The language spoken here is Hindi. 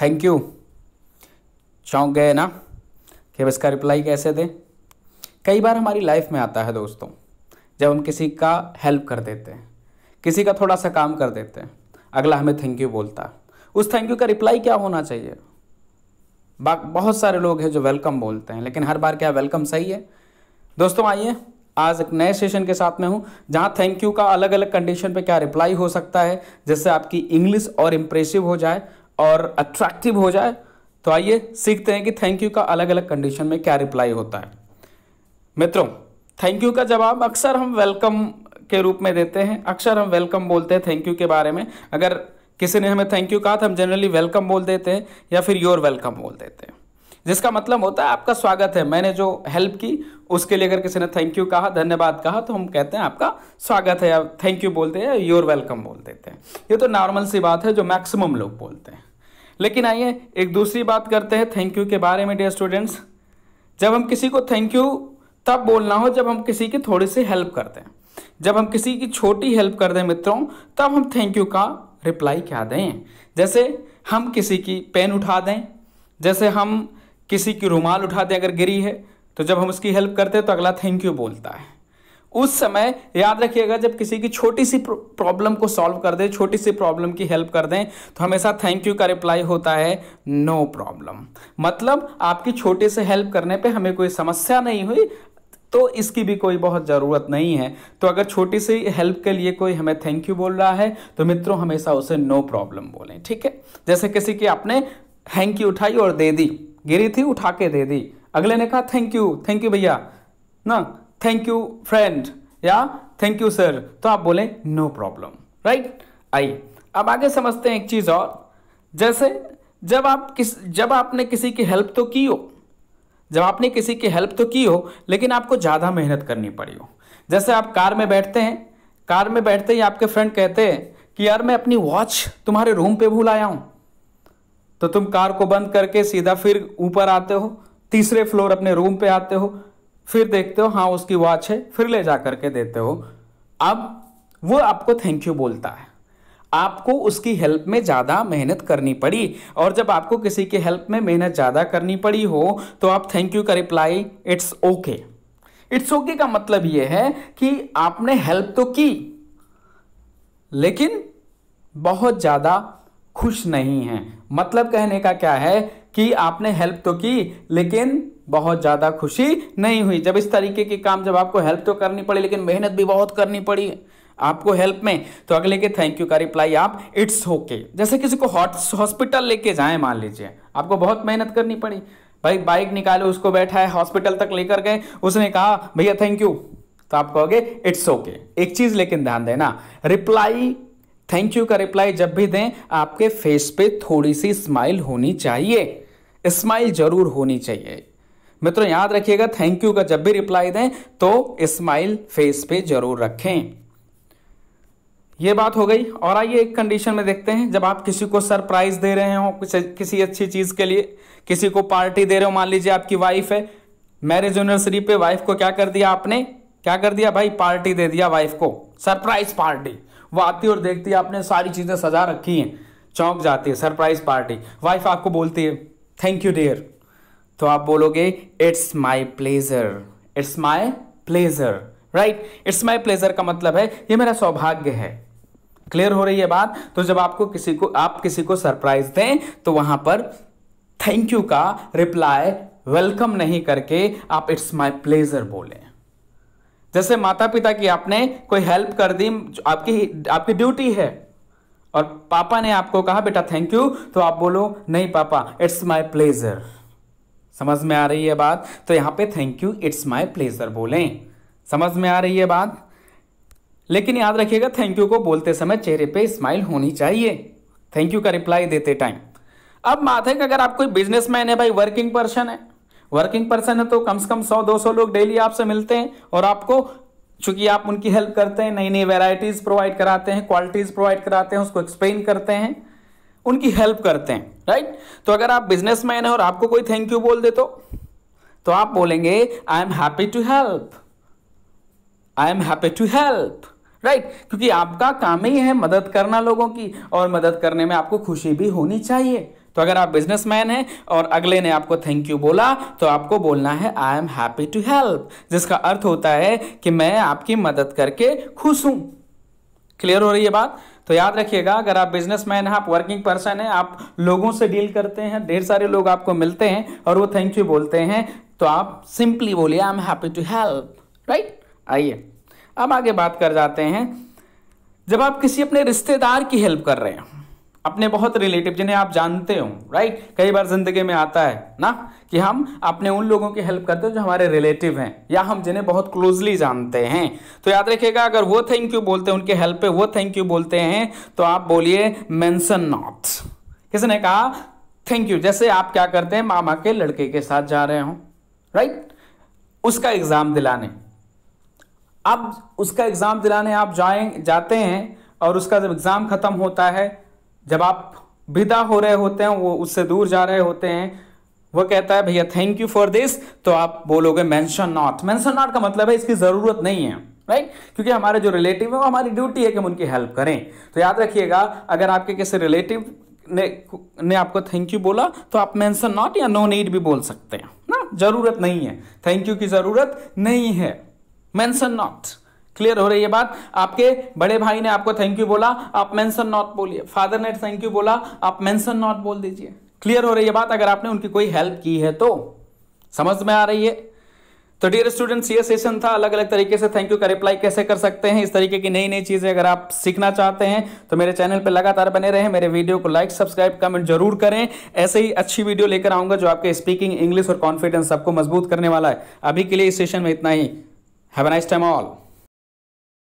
थैंक यू चौंक गए ना कि अब इसका रिप्लाई कैसे दें कई बार हमारी लाइफ में आता है दोस्तों जब हम किसी का हेल्प कर देते हैं किसी का थोड़ा सा काम कर देते हैं अगला हमें थैंक यू बोलता उस थैंक यू का रिप्लाई क्या होना चाहिए बहुत सारे लोग हैं जो वेलकम बोलते हैं लेकिन हर बार क्या वेलकम सही है दोस्तों आइए आज एक नए सेशन के साथ में हूँ जहाँ थैंक यू का अलग अलग कंडीशन पे क्या रिप्लाई हो सकता है जिससे आपकी इंग्लिश और इम्प्रेसिव हो जाए और अट्रैक्टिव हो जाए तो आइए सीखते हैं कि थैंक यू का अलग अलग कंडीशन में क्या रिप्लाई होता है मित्रों थैंक यू का जवाब अक्सर हम वेलकम के रूप में देते हैं अक्सर हम वेलकम बोलते हैं थैंक यू के बारे में अगर किसी ने हमें थैंक यू कहा तो हम जनरली वेलकम बोल देते हैं या फिर योर वेलकम बोल देते हैं जिसका मतलब होता है आपका स्वागत है मैंने जो हेल्प की उसके लिए अगर किसी ने थैंक यू कहा धन्यवाद कहा तो हम कहते हैं आपका स्वागत है या थैंक यू बोलते हैं योर वेलकम बोल देते हैं ये तो नॉर्मल सी बात है जो मैक्सिमम लोग बोलते हैं लेकिन आइए एक दूसरी बात करते हैं थैंक यू के बारे में डियर स्टूडेंट्स जब हम किसी को थैंक यू तब बोलना हो जब हम किसी की थोड़ी सी हेल्प कर दें जब हम किसी की छोटी हेल्प कर दें मित्रों तब हम थैंक यू का रिप्लाई क्या दें जैसे हम किसी की पेन उठा दें जैसे हम किसी की रुमाल उठा दें अगर गिरी है तो जब हम उसकी हेल्प करते हैं तो अगला थैंक यू बोलता है उस समय याद रखिएगा जब किसी की छोटी सी प्रॉब्लम को सॉल्व कर दें छोटी सी प्रॉब्लम की हेल्प कर दें तो हमेशा थैंक यू का रिप्लाई होता है नो प्रॉब्लम मतलब आपकी छोटे से हेल्प करने पे हमें कोई समस्या नहीं हुई तो इसकी भी कोई बहुत ज़रूरत नहीं है तो अगर छोटी सी हेल्प के लिए कोई हमें थैंक यू बोल रहा है तो मित्रों हमेशा उसे नो प्रॉब्लम बोलें ठीक है जैसे किसी की आपने हैंकी उठाई और दे दी गिरी थी उठा के दे दी अगले ने कहा थैंक यू थैंक यू भैया ना थैंक यू फ्रेंड या थैंक यू सर तो आप बोले नो प्रॉब्लम राइट आइए अब आगे समझते हैं एक चीज़ और जैसे जब आप किस जब आपने किसी की हेल्प तो की हो जब आपने किसी की हेल्प तो की हो लेकिन आपको ज़्यादा मेहनत करनी पड़ी हो जैसे आप कार में बैठते हैं कार में बैठते ही आपके फ्रेंड कहते हैं कि यार मैं अपनी वॉच तुम्हारे रूम पे भूल आया हूँ तो तुम कार को बंद करके सीधा फिर ऊपर आते हो तीसरे फ्लोर अपने रूम पे आते हो फिर देखते हो हाँ उसकी वॉच है फिर ले जा करके देते हो अब वो आपको थैंक यू बोलता है आपको उसकी हेल्प में ज़्यादा मेहनत करनी पड़ी और जब आपको किसी की हेल्प में मेहनत ज़्यादा करनी पड़ी हो तो आप थैंक यू का reply it's okay it's okay का मतलब ये है कि आपने हेल्प तो की लेकिन बहुत ज़्यादा खुश नहीं है मतलब कहने का क्या है कि आपने हेल्प तो की लेकिन बहुत ज़्यादा खुशी नहीं हुई जब इस तरीके के काम जब आपको हेल्प तो करनी पड़ी लेकिन मेहनत भी बहुत करनी पड़ी आपको हेल्प में तो अगले के थैंक यू का रिप्लाई आप इट्स ओके जैसे किसी को हॉस्पिटल लेके जाएं मान लीजिए आपको बहुत मेहनत करनी पड़ी भाई बाइक निकालो उसको बैठा है हॉस्पिटल तक लेकर गए उसने कहा भैया थैंक यू तो आप कहोगे इट्स ओके एक चीज़ लेकिन ध्यान देना रिप्लाई थैंक यू का रिप्लाई जब भी दें आपके फेस पे थोड़ी सी स्माइल होनी चाहिए स्माइल जरूर होनी चाहिए मित्रों याद रखिएगा थैंक यू का जब भी रिप्लाई दें तो स्माइल फेस पे जरूर रखें यह बात हो गई और आइए एक कंडीशन में देखते हैं जब आप किसी को सरप्राइज दे रहे हो किसी अच्छी चीज़ के लिए किसी को पार्टी दे रहे हो मान लीजिए आपकी वाइफ है मैरिज एनिवर्सरी पे वाइफ को क्या कर दिया आपने क्या कर दिया भाई पार्टी दे दिया वाइफ को सरप्राइज पार्टी वो आती और देखती है आपने सारी चीज़ें सजा रखी हैं चौंक जाती है सरप्राइज पार्टी वाइफ आपको बोलती है थैंक यू डियर तो आप बोलोगे it's my pleasure it's my pleasure right it's my pleasure का मतलब है ये मेरा सौभाग्य है क्लियर हो रही है बात तो जब आपको किसी को आप किसी को सरप्राइज दें तो वहां पर थैंक यू का रिप्लाई वेलकम नहीं करके आप इट्स माई प्लेजर बोलें जैसे माता पिता की आपने कोई हेल्प कर दी आपकी आपकी ड्यूटी है और पापा ने आपको कहा बेटा थैंक यू तो आप बोलो नहीं पापा इट्स माय प्लेजर समझ में आ रही है बात तो यहां पे thank you it's my pleasure बोलें समझ में आ रही है बात लेकिन याद रखिएगा थैंक यू को बोलते समय चेहरे पे स्माइल होनी चाहिए थैंक यू का रिप्लाई देते टाइम अब माथे कि अगर आप कोई बिजनेसमैन है भाई वर्किंग पर्सन है वर्किंग पर्सन है तो कम से कम सौ दो सौ लोग डेली आपसे मिलते हैं और आपको चूंकि आप उनकी हेल्प करते हैं नई नई वेराइटीज़ प्रोवाइड कराते हैं क्वालिटीज़ प्रोवाइड कराते हैं उसको एक्सप्लेन करते हैं उनकी हेल्प करते हैं राइट तो अगर आप मैन हैं और आपको कोई थैंक यू बोल दे तो तो आप बोलेंगे I am happy to help I am happy to help right क्योंकि आपका काम ही है मदद करना लोगों की और मदद करने में आपको खुशी भी होनी चाहिए तो अगर आप बिजनेसमैन हैं और अगले ने आपको थैंक यू बोला तो आपको बोलना है I am happy to help जिसका अर्थ होता है कि मैं आपकी मदद करके खुश हूं क्लियर हो रही है बात तो याद रखिएगा अगर आप बिजनेसमैन हैं आप वर्किंग पर्सन हैं आप लोगों से डील करते हैं ढेर सारे लोग आपको मिलते हैं और वो थैंक यू बोलते हैं तो आप सिंपली बोलिए I am happy to help right आइए अब आगे बात कर जाते हैं जब आप किसी अपने रिश्तेदार की हेल्प कर रहे हैं अपने बहुत रिलेटिव जिन्हें आप जानते हो राइट कई बार जिंदगी में आता है ना कि हम अपने उन लोगों की हेल्प करते हैं जो हमारे रिलेटिव हैं या हम जिन्हें बहुत क्लोजली जानते हैं तो याद रखिएगा अगर वो थैंक यू बोलते हैं उनके हेल्प पे वो थैंक यू बोलते हैं तो आप बोलिए मैंसन नॉट किसी ने कहा थैंक यू जैसे आप क्या करते हैं मामा के लड़के के साथ जा रहे हो राइट उसका एग्ज़ाम दिलाने अब उसका एग्ज़ाम दिलाने आप जाए जाते हैं और उसका जब एग्ज़ाम ख़त्म होता है जब आप विदा हो रहे होते हैं वो उससे दूर जा रहे होते हैं वो कहता है भैया थैंक यू फॉर दिस तो आप बोलोगे मेंशन नॉट मेंशन नॉट का मतलब है इसकी ज़रूरत नहीं है राइट क्योंकि हमारे जो रिलेटिव है वो हमारी ड्यूटी है कि हम उनकी हेल्प करें तो याद रखिएगा अगर आपके किसी रिलेटिव ने ने आपको थैंक यू बोला तो आप मेंशन नॉट या नो नीड भी बोल सकते हैं ना जरूरत नहीं है थैंक यू की ज़रूरत नहीं है मेंशन नॉट क्लियर हो रही है बात आपके बड़े भाई ने आपको थैंक यू बोला आप मेंशन नॉट बोलिए फादर ने थैंक यू बोला आप मेंशन नॉट बोल दीजिए क्लियर हो रही है बात अगर आपने उनकी कोई हेल्प की है तो समझ में आ रही है तो डियर स्टूडेंट्स ये सेशन था अलग अलग तरीके से थैंक यू का रिप्लाई कैसे कर सकते हैं इस तरीके की नई नई चीज़ें अगर आप सीखना चाहते हैं तो मेरे चैनल पर लगातार बने रहें मेरे वीडियो को लाइक सब्सक्राइब कमेंट जरूर करें ऐसे ही अच्छी वीडियो लेकर आऊंगा जो आपके स्पीकिंग इंग्लिश और कॉन्फिडेंस सबको मजबूत करने वाला है अभी के लिए इस सेशन में इतना ही हैव नाइस टाइम ऑल